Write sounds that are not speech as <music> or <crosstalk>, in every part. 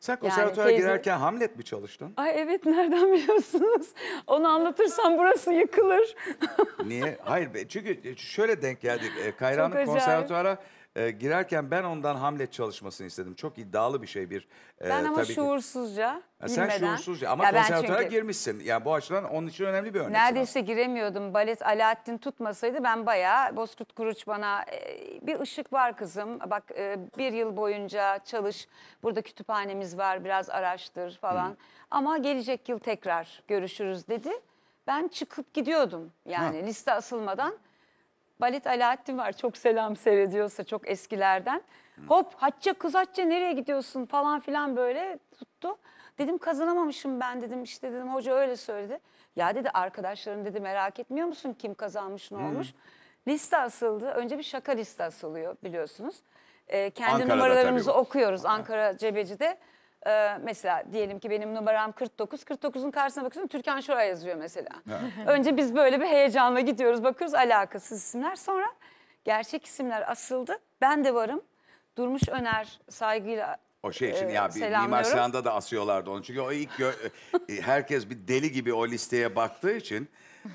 Sen konservatuara teyze- girerken Hamlet mi çalıştın? Ay evet nereden biliyorsunuz? <laughs> Onu anlatırsam burası yıkılır. Niye? Hayır be, çünkü şöyle denk geldik. E, Kayra'nın acayip e, girerken ben ondan Hamlet çalışmasını istedim. Çok iddialı bir şey bir. E, ben ama tabii şuursuzca, ki. Sen şuursuzca ama Ya konservatuara çünkü- girmişsin. Yani bu açıdan onun için önemli bir örnek. Neredeyse giremiyordum. Balet Alaaddin tutmasaydı ben bayağı Bozkurt Kuruç bana "E, bir ışık var kızım. Bak e, bir yıl boyunca çalış. Burada kütüphanemiz var biraz araştır falan. Hmm. Ama gelecek yıl tekrar görüşürüz dedi. Ben çıkıp gidiyordum yani liste asılmadan. Balit Alaaddin var çok selam seyrediyorsa çok eskilerden. Hop hatça kız hatça nereye gidiyorsun falan filan böyle tuttu. Dedim kazanamamışım ben dedim işte dedim hoca öyle söyledi. Ya dedi arkadaşların dedi merak etmiyor musun kim kazanmış ne olmuş. Liste asıldı. Önce bir şaka liste asılıyor biliyorsunuz. Ee, kendi Ankara'da numaralarımızı okuyoruz Ankara Cebeci'de. Ee, mesela diyelim ki benim numaram 49. 49'un karşısına bakıyorsun Türkan Şoray yazıyor mesela. Evet. <laughs> Önce biz böyle bir heyecanla gidiyoruz bakıyoruz alakasız isimler. Sonra gerçek isimler asıldı. Ben de varım. Durmuş Öner saygıyla o şey için e, ya bir Mimar Sinan'da da asıyorlardı onu. Çünkü o ilk e, e, herkes bir deli gibi o listeye baktığı için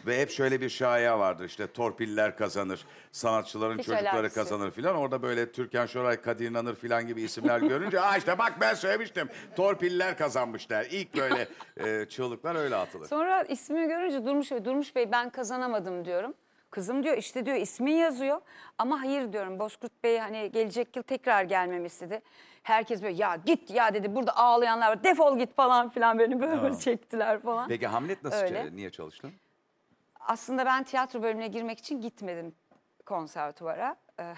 ve hep şöyle bir şaya vardır işte torpiller kazanır, sanatçıların Hiç çocukları alakası. kazanır filan. Orada böyle Türkan Şoray, Kadir İnanır filan gibi isimler görünce aa işte bak ben söylemiştim torpiller kazanmışlar. İlk böyle e, çığlıklar öyle atılır. Sonra ismi görünce Durmuş Bey, Durmuş Bey ben kazanamadım diyorum. Kızım diyor işte diyor ismin yazıyor ama hayır diyorum Bozkurt Bey hani gelecek yıl tekrar gelmemi istedi. Herkes böyle ya git ya dedi burada ağlayanlar var defol git falan filan beni böyle tamam. çektiler falan. Peki Hamlet nasıl Öyle. niye çalıştın? Aslında ben tiyatro bölümüne girmek için gitmedim konservatuara. Ee,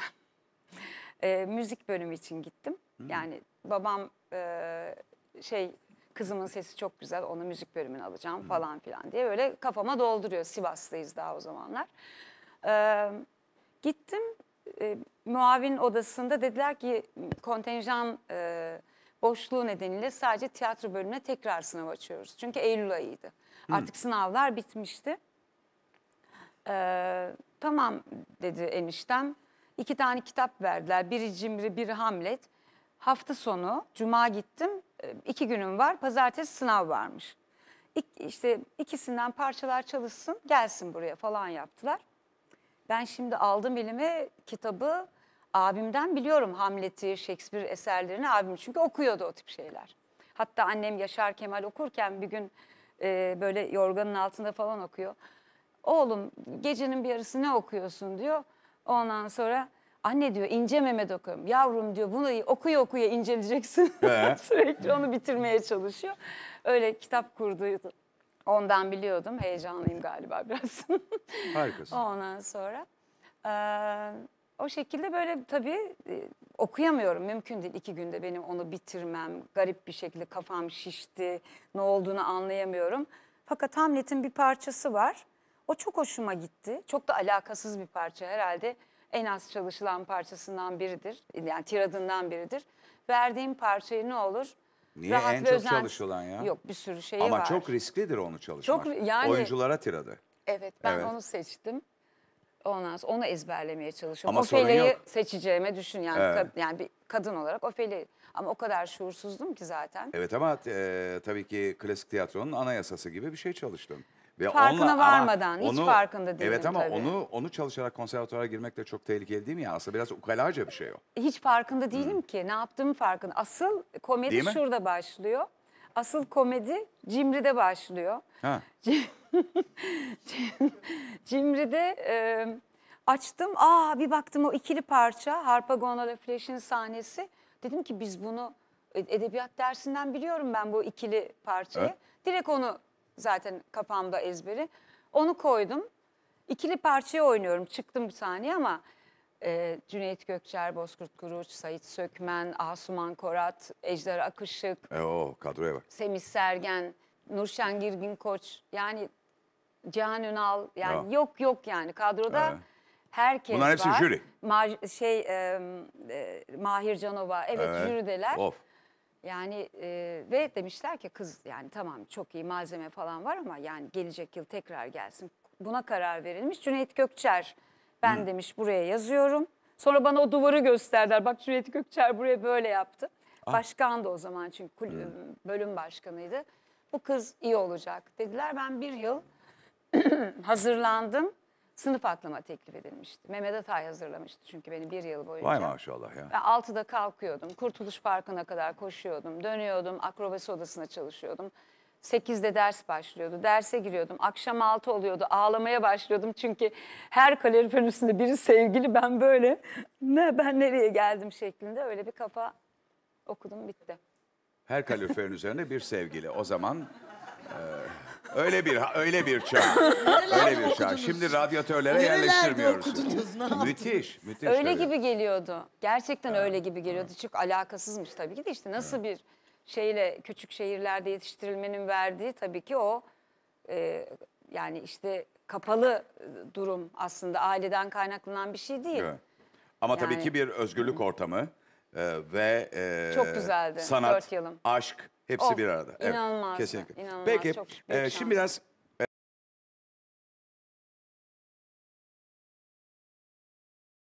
<laughs> e, müzik bölümü için gittim. Hmm. Yani babam e, şey kızımın sesi çok güzel onu müzik bölümüne alacağım hmm. falan filan diye böyle kafama dolduruyor. Sivas'tayız daha o zamanlar. Ee, gittim e, muavin odasında dediler ki kontenjan e, boşluğu nedeniyle sadece tiyatro bölümüne tekrar sınav açıyoruz. Çünkü Eylül ayıydı. Hı. Artık sınavlar bitmişti. E, tamam dedi eniştem. İki tane kitap verdiler. Biri Cimri, biri Hamlet. Hafta sonu, cuma gittim. E, iki günüm var. Pazartesi sınav varmış. İk, işte ikisinden parçalar çalışsın, gelsin buraya falan yaptılar. Ben şimdi aldım elime kitabı abimden biliyorum Hamlet'i, Shakespeare eserlerini abim çünkü okuyordu o tip şeyler. Hatta annem Yaşar Kemal okurken bir gün e, böyle yorganın altında falan okuyor. Oğlum gecenin bir yarısı ne okuyorsun diyor. Ondan sonra anne diyor ince Mehmet okuyorum. Yavrum diyor bunu okuya okuya inceleyeceksin. <laughs> Sürekli onu bitirmeye çalışıyor. Öyle kitap kurduydu. Ondan biliyordum. Heyecanlıyım galiba biraz. <laughs> Harikasın. Ondan sonra. Ee, o şekilde böyle tabii e, okuyamıyorum. Mümkün değil. iki günde benim onu bitirmem. Garip bir şekilde kafam şişti. Ne olduğunu anlayamıyorum. Fakat Hamlet'in bir parçası var. O çok hoşuma gitti. Çok da alakasız bir parça herhalde. En az çalışılan parçasından biridir. Yani tiradından biridir. Verdiğim parçayı ne olur Niye rahat en çok özent... çalışılan ya? Yok bir sürü şey var. Ama çok risklidir onu çalışmak. Çok, yani... Oyunculara tiradı. Evet ben evet. onu seçtim. Ondan sonra onu ezberlemeye çalışıyorum. Ama Ofelia'yı seçeceğime düşün yani. Evet. Kad, yani bir kadın olarak Ofelia. Ama o kadar şuursuzdum ki zaten. Evet ama e, tabii ki klasik tiyatronun anayasası gibi bir şey çalıştım. Ve farkına onunla, varmadan, hiç farkında değilim Evet ama tabii. onu onu çalışarak konservatuara girmek de çok tehlikeli değil mi ya? Aslında biraz ukalaca bir şey o. Hiç farkında hmm. değilim hmm. ki. Ne yaptığımı farkında. Asıl komedi şurada başlıyor. Asıl komedi Cimri'de başlıyor. Ha. <laughs> Cimri'de e, açtım. Aa bir baktım o ikili parça Harpa Gondola Flash'in sahnesi. Dedim ki biz bunu e-, edebiyat dersinden biliyorum ben bu ikili parçayı. Evet. Direkt onu zaten kafamda ezberi. Onu koydum. İkili parçayı oynuyorum. Çıktım bir saniye ama e, Cüneyt Gökçer, Bozkurt Kuruç, Sait Sökmen, Asuman Korat, Ejder Akışık, E o kadroya bak. Semih Sergen, Nurşen Girgin Koç. Yani Cihan Ünal. Yani Ya. yok yok yani kadroda Evet. herkes Bunların hepsi var. jüri. Ma- şey e, e, Mahir Canova. Evet, Evet. jürideler. Of. Yani e, ve demişler ki kız yani tamam çok iyi malzeme falan var ama yani gelecek yıl tekrar gelsin. Buna karar verilmiş. Cüneyt Gökçer ben Hı. demiş buraya yazıyorum. Sonra bana o duvarı gösterdiler. Bak Cüneyt Gökçer buraya böyle yaptı. Ah. Başkan da o zaman çünkü kulübün, bölüm başkanıydı. Bu kız iyi olacak dediler. Ben bir yıl <clears throat> hazırlandım sınıf atlama teklif edilmişti. Mehmet Atay hazırlamıştı çünkü beni bir yıl boyunca. Vay maşallah ya. Ben 6'da kalkıyordum. Kurtuluş Parkı'na kadar koşuyordum. Dönüyordum. Akrobasi odasına çalışıyordum. Sekizde ders başlıyordu. Derse giriyordum. Akşam altı oluyordu. Ağlamaya başlıyordum. Çünkü her kaloriferin üstünde biri sevgili. Ben böyle ne ben nereye geldim şeklinde öyle bir kafa okudum bitti. Her kaloriferin üzerine bir sevgili. O zaman e, Öyle bir öyle bir çağ. öyle bir çağ. Şimdi radyatörlere yerleştirmiyoruz. okudunuz? Ne müthiş, müthiş. Öyle tabii. gibi geliyordu. Gerçekten öyle gibi geliyordu. Çok alakasızmış tabii ki de işte nasıl bir şeyle küçük şehirlerde yetiştirilmenin verdiği tabii ki o e, yani işte kapalı durum aslında aileden kaynaklanan bir şey değil. Ama tabii ki bir özgürlük ortamı e, ve e, Çok güzeldi, sanat, dört yılım. aşk hepsi Oh, bir arada. inanılmazdı, Kesinlikle. inanılmaz. Peki Çok e, şimdi biraz